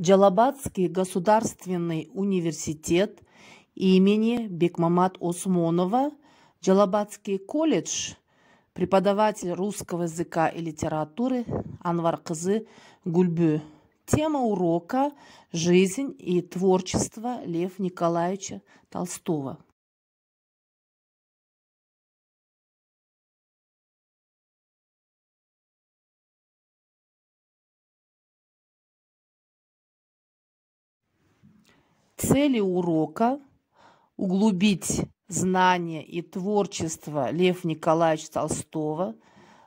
Джалабадский государственный университет имени Бекмамат Осмонова, Джалабадский колледж, преподаватель русского языка и литературы Анвар Кызы Гульбю. Тема урока «Жизнь и творчество Лев Николаевича Толстого». цели урока углубить знания и творчество Лев Николаевич Толстого,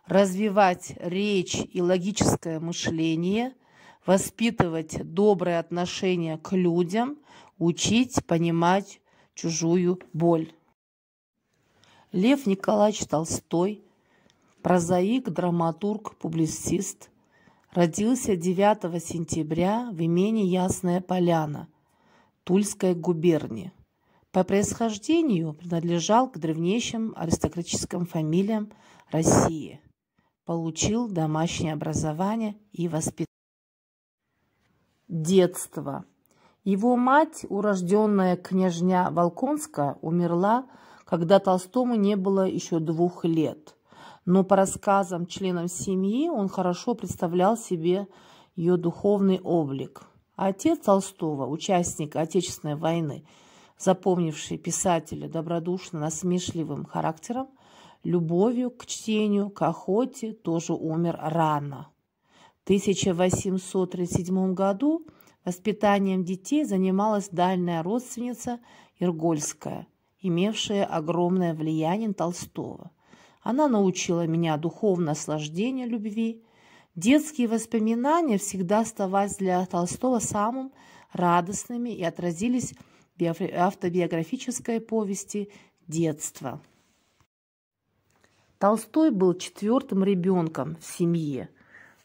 развивать речь и логическое мышление, воспитывать добрые отношения к людям, учить понимать чужую боль. Лев Николаевич Толстой, прозаик, драматург, публицист, родился 9 сентября в имени Ясная Поляна – Тульской губернии. По происхождению принадлежал к древнейшим аристократическим фамилиям России. Получил домашнее образование и воспитание. Детство. Его мать, урожденная княжня Волконская, умерла, когда Толстому не было еще двух лет. Но по рассказам членов семьи он хорошо представлял себе ее духовный облик отец Толстого, участник Отечественной войны, запомнивший писателя добродушно насмешливым характером, любовью к чтению, к охоте, тоже умер рано. В 1837 году воспитанием детей занималась дальняя родственница Иргольская, имевшая огромное влияние на Толстого. Она научила меня духовное наслаждение любви, Детские воспоминания всегда оставались для Толстого самым радостными и отразились в автобиографической повести детства. Толстой был четвертым ребенком в семье.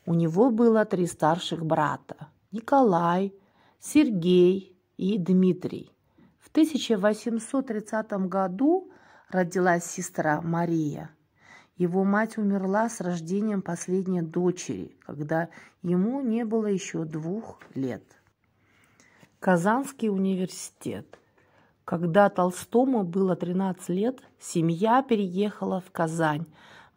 У него было три старших брата – Николай, Сергей и Дмитрий. В 1830 году родилась сестра Мария – его мать умерла с рождением последней дочери, когда ему не было еще двух лет. Казанский университет. Когда Толстому было 13 лет, семья переехала в Казань,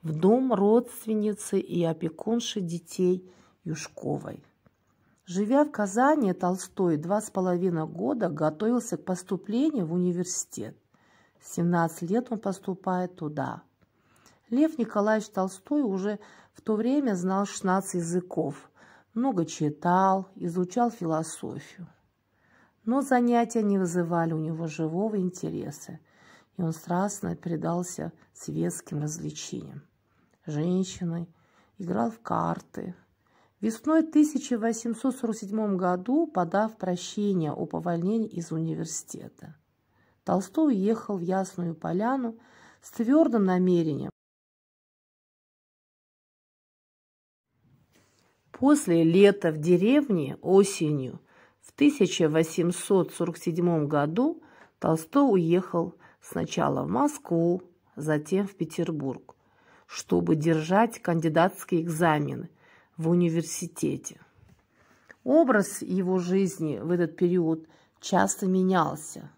в дом родственницы и опекунши детей Юшковой. Живя в Казани, Толстой два с половиной года готовился к поступлению в университет. В 17 лет он поступает туда – Лев Николаевич Толстой уже в то время знал 16 языков, много читал, изучал философию. Но занятия не вызывали у него живого интереса, и он страстно предался светским развлечениям. женщиной играл в карты. Весной 1847 году, подав прощение о повольнении из университета, Толстой уехал в Ясную Поляну с твердым намерением После лета в деревне осенью в 1847 году Толстой уехал сначала в Москву, затем в Петербург, чтобы держать кандидатские экзамены в университете. Образ его жизни в этот период часто менялся.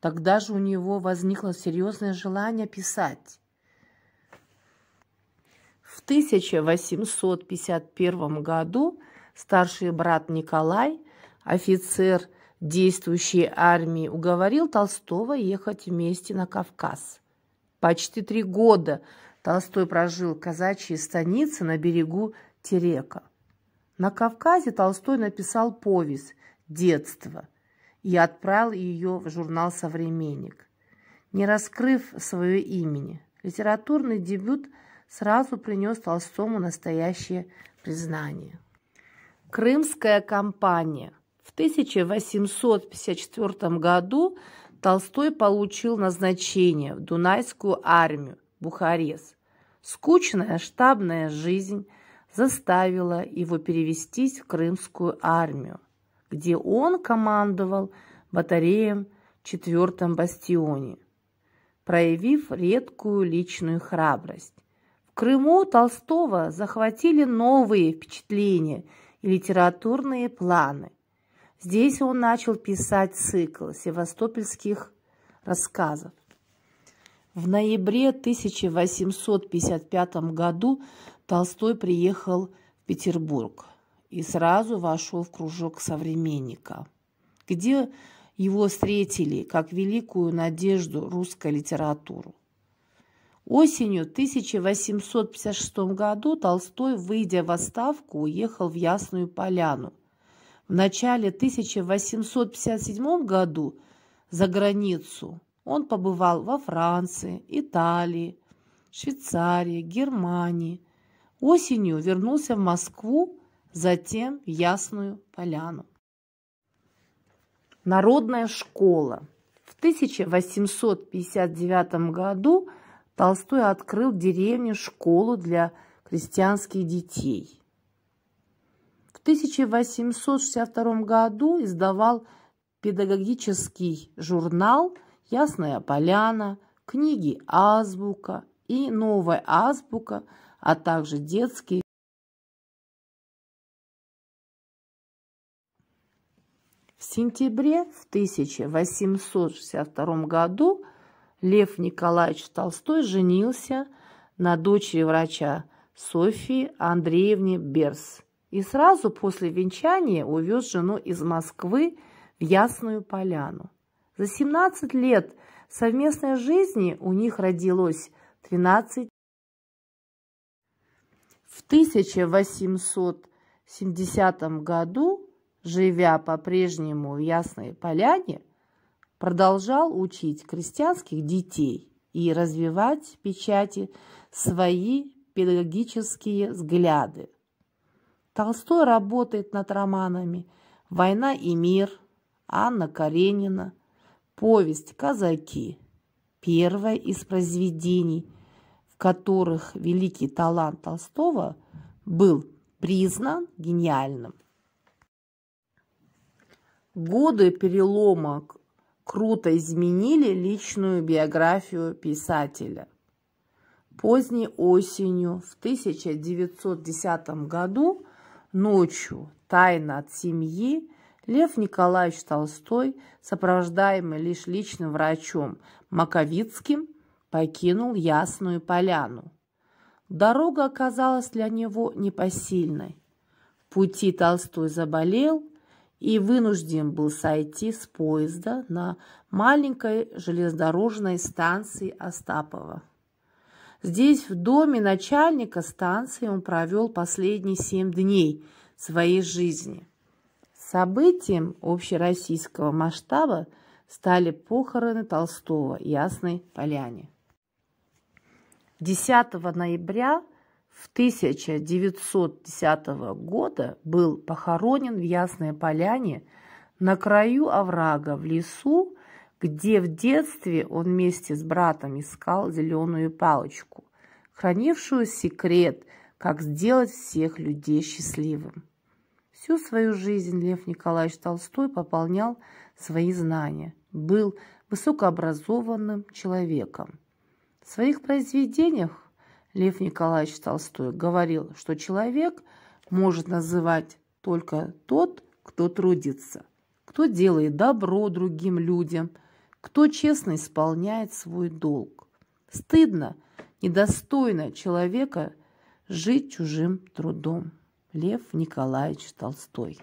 Тогда же у него возникло серьезное желание писать. В 1851 году старший брат Николай, офицер действующей армии, уговорил Толстого ехать вместе на Кавказ. Почти три года Толстой прожил в казачьей станице на берегу Терека. На Кавказе Толстой написал повесть «Детство» и отправил ее в журнал «Современник», не раскрыв свое имени. Литературный дебют – сразу принес Толстому настоящее признание. Крымская кампания. В 1854 году Толстой получил назначение в Дунайскую армию Бухарес. Скучная штабная жизнь заставила его перевестись в Крымскую армию, где он командовал батареем в четвертом бастионе, проявив редкую личную храбрость. Крыму Толстого захватили новые впечатления и литературные планы. Здесь он начал писать цикл севастопольских рассказов. В ноябре 1855 году Толстой приехал в Петербург и сразу вошел в кружок современника, где его встретили как великую надежду русской литературы. Осенью 1856 году Толстой, выйдя в отставку, уехал в Ясную Поляну. В начале 1857 году за границу он побывал во Франции, Италии, Швейцарии, Германии. Осенью вернулся в Москву, затем в Ясную Поляну. Народная школа. В 1859 году Толстой открыл деревню школу для крестьянских детей. В 1862 году издавал педагогический журнал «Ясная поляна», книги «Азбука» и «Новая азбука», а также детский. В сентябре в 1862 году Лев Николаевич Толстой женился на дочери врача Софии Андреевне Берс и сразу после венчания увез жену из Москвы в Ясную Поляну. За 17 лет совместной жизни у них родилось 13 в 1870 году, живя по-прежнему в Ясной Поляне, продолжал учить крестьянских детей и развивать в печати свои педагогические взгляды. Толстой работает над романами «Война и мир», «Анна Каренина», повесть «Казаки». Первое из произведений, в которых великий талант Толстого был признан гениальным. Годы переломок круто изменили личную биографию писателя. Поздней осенью в 1910 году ночью тайно от семьи Лев Николаевич Толстой, сопровождаемый лишь личным врачом Маковицким, покинул Ясную Поляну. Дорога оказалась для него непосильной. В пути Толстой заболел и вынужден был сойти с поезда на маленькой железнодорожной станции Остапова. Здесь, в доме начальника станции, он провел последние семь дней своей жизни. Событием общероссийского масштаба стали похороны Толстого Ясной Поляне. 10 ноября в 1910 года был похоронен в Ясной Поляне на краю оврага в лесу, где в детстве он вместе с братом искал зеленую палочку, хранившую секрет, как сделать всех людей счастливым. Всю свою жизнь Лев Николаевич Толстой пополнял свои знания, был высокообразованным человеком. В своих произведениях Лев Николаевич Толстой говорил, что человек может называть только тот, кто трудится, кто делает добро другим людям, кто честно исполняет свой долг. Стыдно, недостойно человека жить чужим трудом. Лев Николаевич Толстой.